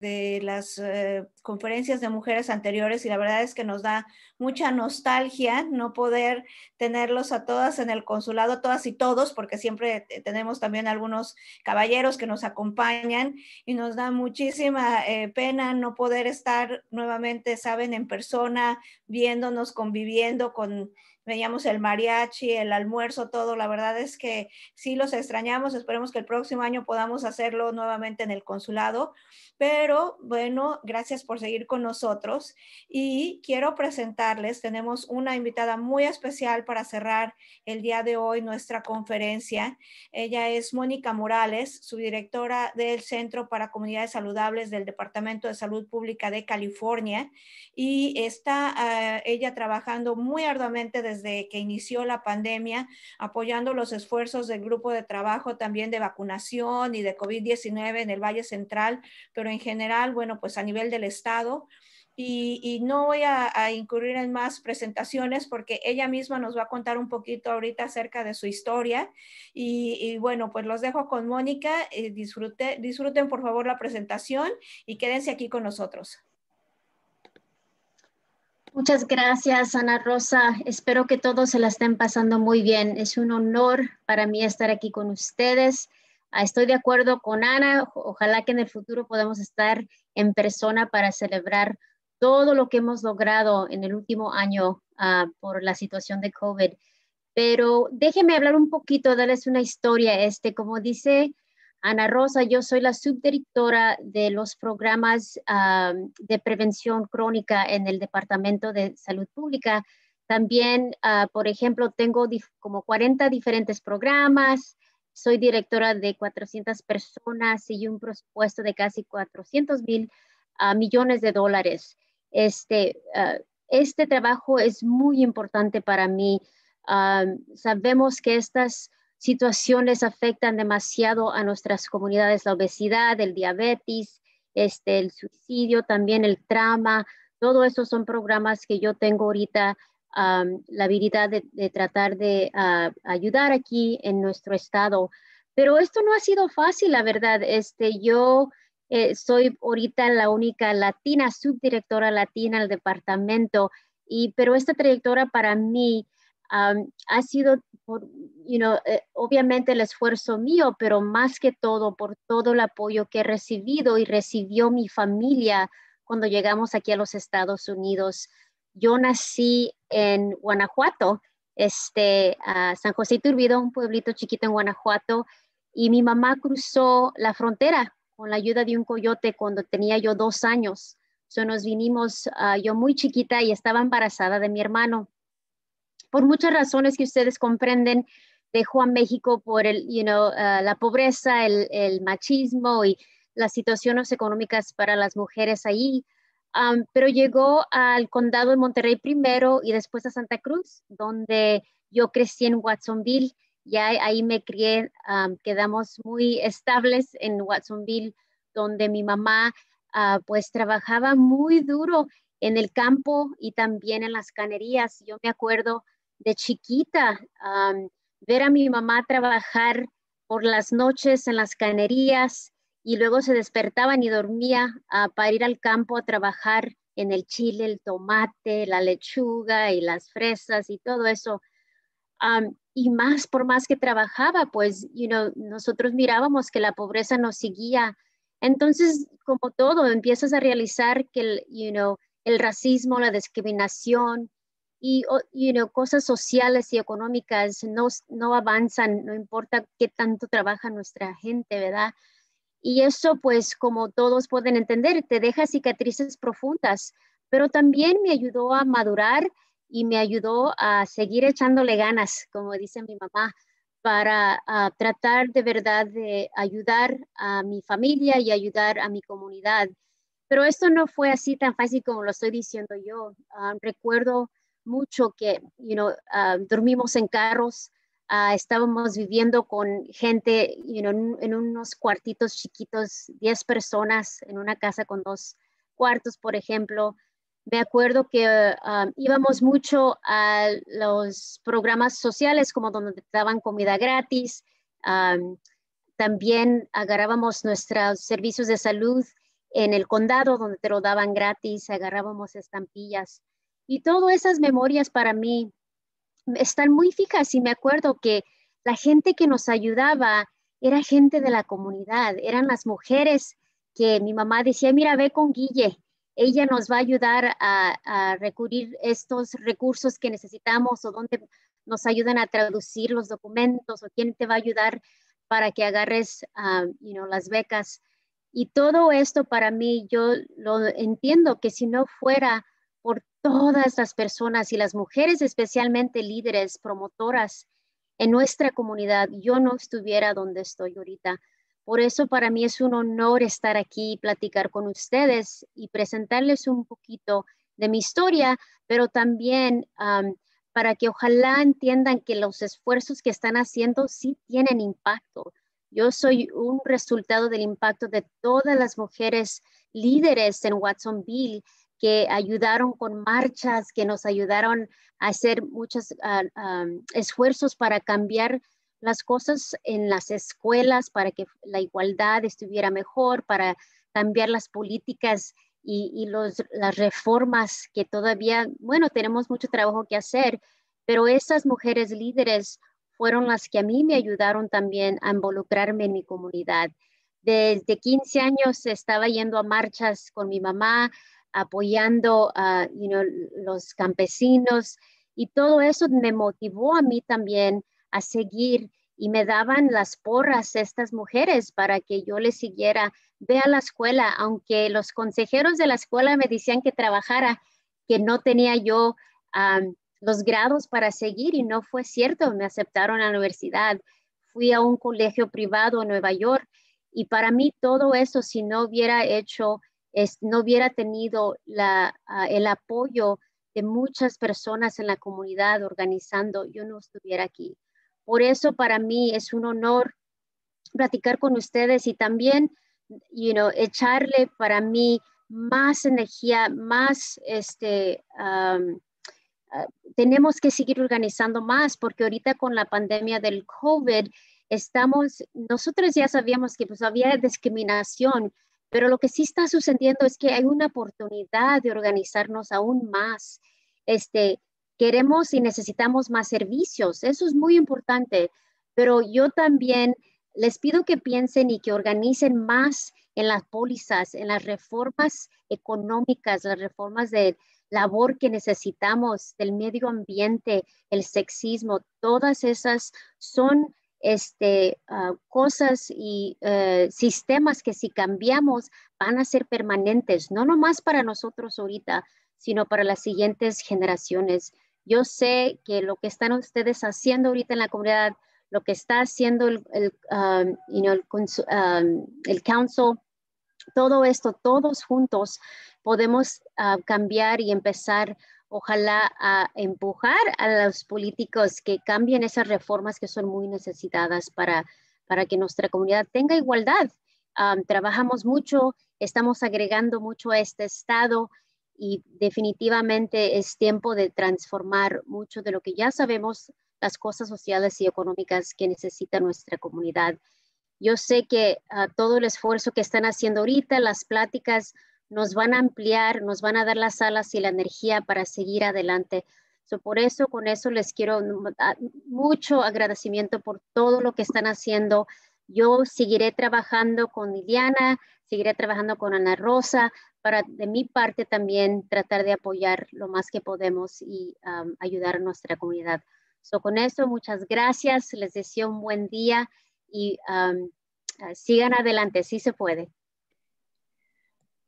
de las eh, conferencias de mujeres anteriores y la verdad es que nos da mucha nostalgia no poder tenerlos a todas en el consulado, todas y todos, porque siempre tenemos también algunos caballeros que nos acompañan y nos da muchísima eh, pena no poder estar nuevamente, saben, en persona, viéndonos, conviviendo con veíamos el mariachi, el almuerzo, todo. La verdad es que sí los extrañamos. Esperemos que el próximo año podamos hacerlo nuevamente en el consulado. Pero bueno, gracias por seguir con nosotros y quiero presentarles, tenemos una invitada muy especial para cerrar el día de hoy nuestra conferencia. Ella es Mónica Morales, subdirectora del Centro para Comunidades Saludables del Departamento de Salud Pública de California y está ah, ella trabajando muy arduamente desde que inició la pandemia, apoyando los esfuerzos del grupo de trabajo también de vacunación y de COVID-19 en el Valle Central, pero en general bueno, pues a nivel del Estado. Y, no voy a, incurrir en más presentaciones porque ella misma nos va a contar un poquito ahorita acerca de su historia. Y, bueno, pues los dejo con Mónica. y eh, disfrute, disfruten por favor la presentación y quédense aquí con nosotros. Muchas gracias, Ana Rosa. Espero que todos se la estén pasando muy bien. Es un honor para mí estar aquí con ustedes Ah, estoy de acuerdo con Ana, ojalá que en el futuro podamos estar en persona para celebrar todo lo que hemos logrado en el último año ah, por la situación de COVID. Pero déjenme hablar un poquito, darles una historia. Este, como dice Ana Rosa, yo soy la subdirectora de los programas ah, de prevención crónica en el Departamento de Salud Pública. También, por ejemplo, tengo como 40 diferentes programas, soy directora de 400 personas y un presupuesto de casi 400 mil ah, millones de dólares. Este, ah, este trabajo es muy importante para mí. Ah, sabemos que estas situaciones afectan demasiado a nuestras comunidades, la obesidad, el diabetes, este, el suicidio, también el trauma. Todo eso son programas que yo tengo ahorita la habilidad de, tratar de ayudar aquí en nuestro estado. Pero esto no ha sido fácil, la verdad. Este, yo eh, soy ahorita la única latina, subdirectora latina del departamento, y, pero esta trayectoria para mí ha sido, por, you know, eh, obviamente el esfuerzo mío, pero más que todo por todo el apoyo que he recibido y recibió mi familia cuando llegamos aquí a los Estados Unidos yo nací en Guanajuato, este, San José Turbido, un pueblito chiquito en Guanajuato, y mi mamá cruzó la frontera con la ayuda de un coyote cuando tenía yo dos años. So nos vinimos ah, yo muy chiquita y estaba embarazada de mi hermano. Por muchas razones que ustedes comprenden, dejó a México por el, you know, ah, la pobreza, el, machismo y las situaciones económicas para las mujeres ahí pero llegó al condado de Monterrey primero y después a Santa Cruz, donde yo crecí en Watsonville. Ya ahí me crié, quedamos muy estables en Watsonville, donde mi mamá ah, pues trabajaba muy duro en el campo y también en las canerías. Yo me acuerdo de chiquita ver a mi mamá trabajar por las noches en las canerías y luego se despertaban y dormía ah, para ir al campo a trabajar en el chile, el tomate, la lechuga y las fresas y todo eso. y más por más que trabajaba, pues, nosotros mirábamos que la pobreza nos seguía. Entonces, como todo, empiezas a realizar que el, el racismo, la discriminación y cosas sociales y económicas no, no avanzan, no importa qué tanto trabaja nuestra gente, ¿verdad? Y eso, pues, como todos pueden entender, te deja cicatrices profundas, pero también me ayudó a madurar y me ayudó a seguir echándole ganas, como dice mi mamá, para ah, tratar de verdad de ayudar a mi familia y ayudar a mi comunidad. Pero esto no fue así tan fácil como lo estoy diciendo yo. Ah, recuerdo mucho que, you know, ah, dormimos en carros, Ah, estábamos viviendo con gente en unos cuartitos chiquitos, 10 personas en una casa con dos cuartos, por ejemplo. Me acuerdo que ah, íbamos mucho a los programas sociales, como donde te daban comida gratis. Ah, también agarrábamos nuestros servicios de salud en el condado, donde te lo daban gratis, agarrábamos estampillas. Y todas esas memorias para mí están muy fijas y me acuerdo que la gente que nos ayudaba era gente de la comunidad, eran las mujeres que mi mamá decía, mira, ve con Guille, ella nos va a ayudar a, recurrir estos recursos que necesitamos o donde nos ayudan a traducir los documentos o quién te va a ayudar para que agarres um, las becas. Y todo esto para mí, yo lo entiendo que si no fuera todas las personas y las mujeres, especialmente líderes, promotoras en nuestra comunidad, yo no estuviera donde estoy ahorita. Por eso para mí es un honor estar aquí y platicar con ustedes y presentarles un poquito de mi historia, pero también para que ojalá entiendan que los esfuerzos que están haciendo sí tienen impacto. Yo soy un resultado del impacto de todas las mujeres líderes en Watsonville que ayudaron con marchas, que nos ayudaron a hacer muchos ah, ah, esfuerzos para cambiar las cosas en las escuelas, para que la igualdad estuviera mejor, para cambiar las políticas y, las reformas que todavía, bueno, tenemos mucho trabajo que hacer, pero esas mujeres líderes fueron las que a mí me ayudaron también a involucrarme en mi comunidad. Desde 15 años estaba yendo a marchas con mi mamá, apoyando a los campesinos y todo eso me motivó a mí también a seguir y me daban las porras estas mujeres para que yo les siguiera, ve a la escuela, aunque los consejeros de la escuela me decían que trabajara, que no tenía yo los grados para seguir y no fue cierto, me aceptaron a la universidad, fui a un colegio privado en Nueva York y para mí todo eso, si no hubiera hecho no hubiera tenido ah, el apoyo de muchas personas en la comunidad organizando, yo no estuviera aquí. Por eso para mí es un honor platicar con ustedes y también, you know, echarle para mí más energía, más, este, ah, tenemos que seguir organizando más porque ahorita con la pandemia del COVID estamos, nosotros ya sabíamos que pues había discriminación, pero lo que sí está sucediendo es que hay una oportunidad de organizarnos aún más. Este, queremos y necesitamos más servicios. Eso es muy importante. Pero yo también les pido que piensen y que organicen más en las pólizas, en las reformas económicas, las reformas de labor que necesitamos, del medio ambiente, el sexismo, todas esas son este, ah, cosas y eh, sistemas que si cambiamos van a ser permanentes, no nomás para nosotros ahorita, sino para las siguientes generaciones. Yo sé que lo que están ustedes haciendo ahorita en la comunidad, lo que está haciendo el, el, ah, ah, el, council, todo esto, todos juntos podemos cambiar y empezar ojalá a empujar a los políticos que cambien esas reformas que son muy necesitadas para, para que nuestra comunidad tenga igualdad. trabajamos mucho, estamos agregando mucho a este estado y definitivamente es tiempo de transformar mucho de lo que ya sabemos, las cosas sociales y económicas que necesita nuestra comunidad. Yo sé que ah, todo el esfuerzo que están haciendo ahorita, las pláticas, nos van a ampliar, nos van a dar las alas y la energía para seguir adelante. So, por eso, con eso les quiero mucho agradecimiento por todo lo que están haciendo. Yo seguiré trabajando con Liliana, seguiré trabajando con Ana Rosa, para de mi parte también tratar de apoyar lo más que podemos y um, ayudar a nuestra comunidad. So, con eso, muchas gracias, les deseo un buen día y um, sigan adelante, si se puede.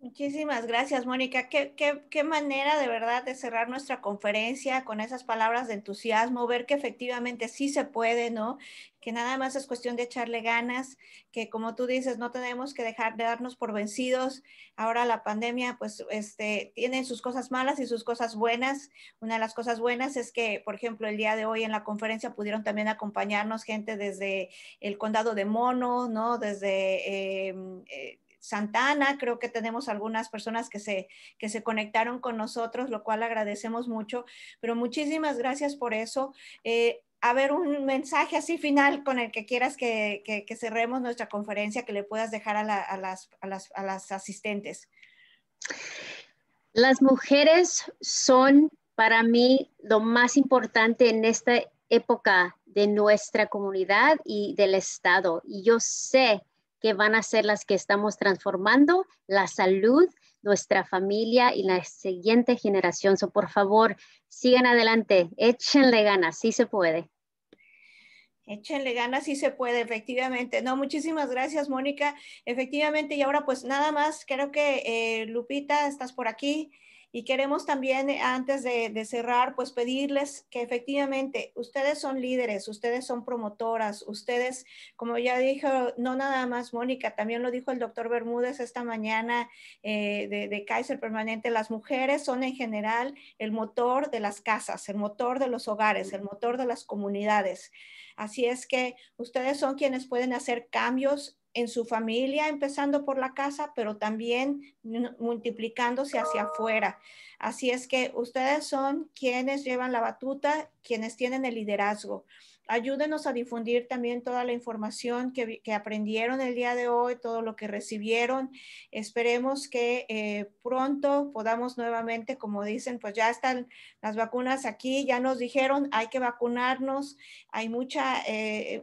Muchísimas gracias, Mónica. Qué, manera de verdad de cerrar nuestra conferencia con esas palabras de entusiasmo, ver que efectivamente sí se puede, ¿no? Que nada más es cuestión de echarle ganas, que como tú dices, no tenemos que dejar de darnos por vencidos. Ahora la pandemia, pues, este, tiene sus cosas malas y sus cosas buenas. Una de las cosas buenas es que, por ejemplo, el día de hoy en la conferencia pudieron también acompañarnos gente desde el condado de Mono, ¿no? Desde... Em, eh, Santana, Creo que tenemos algunas personas que se, que se conectaron con nosotros, lo cual agradecemos mucho. Pero muchísimas gracias por eso. Eh, a ver, un mensaje así final con el que quieras que, que, cerremos nuestra conferencia, que le puedas dejar a, a, las, a, las, a las asistentes. Las mujeres son para mí lo más importante en esta época de nuestra comunidad y del Estado. Y yo sé que van a ser las que estamos transformando la salud, nuestra familia y la siguiente generación. So, por favor, sigan adelante, échenle ganas, sí se puede. Échenle ganas si sí se puede, efectivamente. No, muchísimas gracias, Mónica. Efectivamente, y ahora pues nada más, creo que eh, Lupita, estás por aquí. Y queremos también, eh, antes de, cerrar, pues pedirles que efectivamente ustedes son líderes, ustedes son promotoras, ustedes, como ya dijo, no nada más Mónica, también lo dijo el doctor Bermúdez esta mañana eh, de, de, Kaiser Permanente, las mujeres son en general el motor de las casas, el motor de los hogares, el motor de las comunidades. Así es que ustedes son quienes pueden hacer cambios en su familia, empezando por la casa, pero también multiplicándose hacia afuera. Así es que ustedes son quienes llevan la batuta, quienes tienen el liderazgo. Ayúdenos a difundir también toda la información que, que aprendieron el día de hoy, todo lo que recibieron. Esperemos que eh, pronto podamos nuevamente, como dicen, pues ya están las vacunas aquí, ya nos dijeron, hay que vacunarnos. Hay mucha, eh,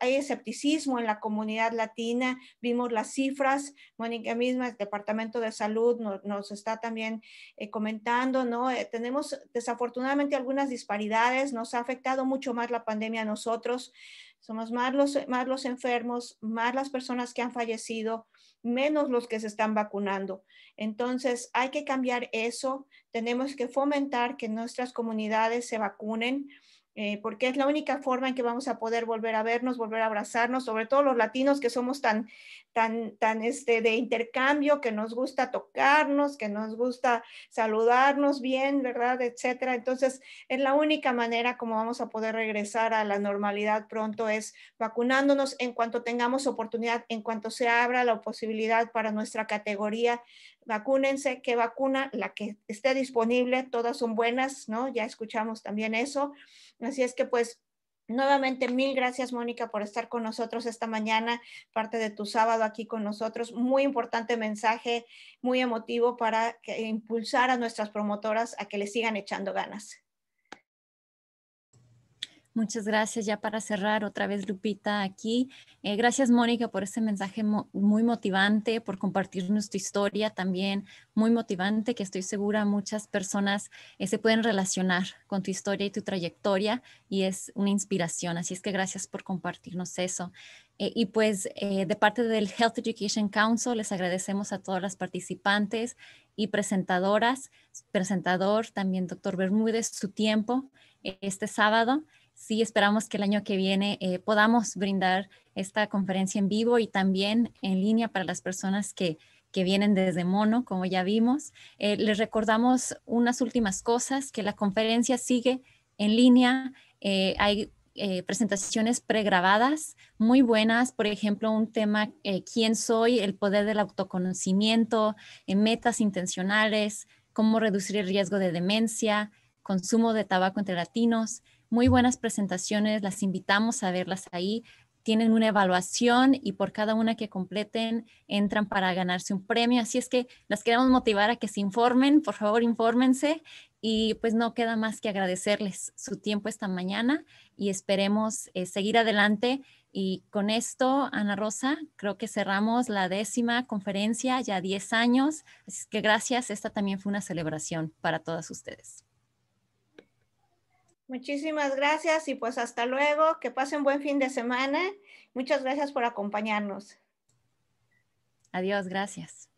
hay escepticismo en la comunidad latina. Vimos las cifras, Mónica misma, el Departamento de Salud nos está también eh, comentando, ¿no? tenemos desafortunadamente algunas disparidades, nos ha afectado mucho más la la pandemia nosotros. Somos más los, más los enfermos, más las personas que han fallecido, menos los que se están vacunando. Entonces, hay que cambiar eso. Tenemos que fomentar que nuestras comunidades se vacunen. Eh, porque es la única forma en que vamos a poder volver a vernos, volver a abrazarnos, sobre todo los latinos que somos tan, tan, tan este, de intercambio, que nos gusta tocarnos, que nos gusta saludarnos bien, ¿verdad? Etcétera. Entonces, es la única manera como vamos a poder regresar a la normalidad pronto es vacunándonos en cuanto tengamos oportunidad, en cuanto se abra la posibilidad para nuestra categoría vacúnense, qué vacuna, la que esté disponible, todas son buenas, ¿no? Ya escuchamos también eso. Así es que pues Nuevamente, mil gracias, Mónica, por estar con nosotros esta mañana, parte de tu sábado aquí con nosotros. Muy importante mensaje, muy emotivo para impulsar a nuestras promotoras a que le sigan echando ganas. Muchas gracias. Ya para cerrar, otra vez Lupita aquí. Eh, gracias Mónica por ese mensaje muy motivante, por compartirnos tu historia también, muy motivante, que estoy segura muchas personas eh, se pueden relacionar con tu historia y tu trayectoria y es una inspiración. Así es que gracias por compartirnos eso. Eh, y pues de parte del Health Education Council les agradecemos a todas las participantes y presentadoras, presentador también doctor Bermúdez, su tiempo este sábado sí esperamos que el año que viene eh, podamos brindar esta conferencia en vivo y también en línea para las personas que, vienen desde Mono, como ya vimos. Eh, les recordamos unas últimas cosas, que la conferencia sigue en línea. Eh, hay presentaciones pregrabadas muy buenas, por ejemplo, un tema, quién soy, el poder del autoconocimiento, metas intencionales, cómo reducir el riesgo de demencia, consumo de tabaco entre latinos muy buenas presentaciones, las invitamos a verlas ahí. Tienen una evaluación y por cada una que completen entran para ganarse un premio. Así es que las queremos motivar a que se informen, por favor, infórmense. Y pues no queda más que agradecerles su tiempo esta mañana y esperemos eh, seguir adelante. Y con esto, Ana Rosa, creo que cerramos la décima conferencia, ya 10 años. Así que gracias. Esta también fue una celebración para todas ustedes. Muchísimas gracias y pues hasta luego. Que pasen buen fin de semana. Muchas gracias por acompañarnos. Adiós, gracias.